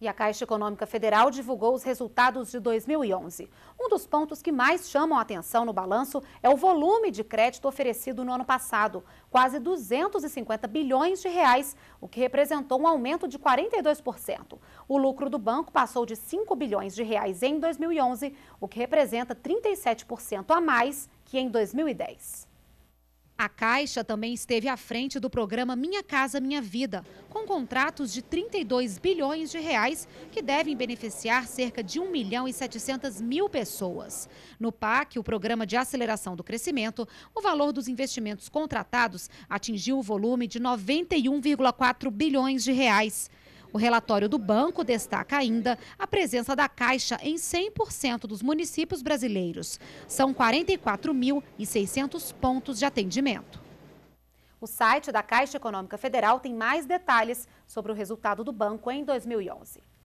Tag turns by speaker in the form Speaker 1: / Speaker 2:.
Speaker 1: E a Caixa Econômica Federal divulgou os resultados de 2011. Um dos pontos que mais chamam a atenção no balanço é o volume de crédito oferecido no ano passado, quase 250 bilhões de reais, o que representou um aumento de 42%. O lucro do banco passou de 5 bilhões de reais em 2011, o que representa 37% a mais que em 2010. A Caixa também esteve à frente do programa Minha Casa Minha Vida, com contratos de 32 bilhões de reais que devem beneficiar cerca de 1 milhão e 700 mil pessoas. No PAC, o Programa de Aceleração do Crescimento, o valor dos investimentos contratados atingiu o volume de 91,4 bilhões de reais. O relatório do banco destaca ainda a presença da Caixa em 100% dos municípios brasileiros. São 44.600 pontos de atendimento. O site da Caixa Econômica Federal tem mais detalhes sobre o resultado do banco em 2011.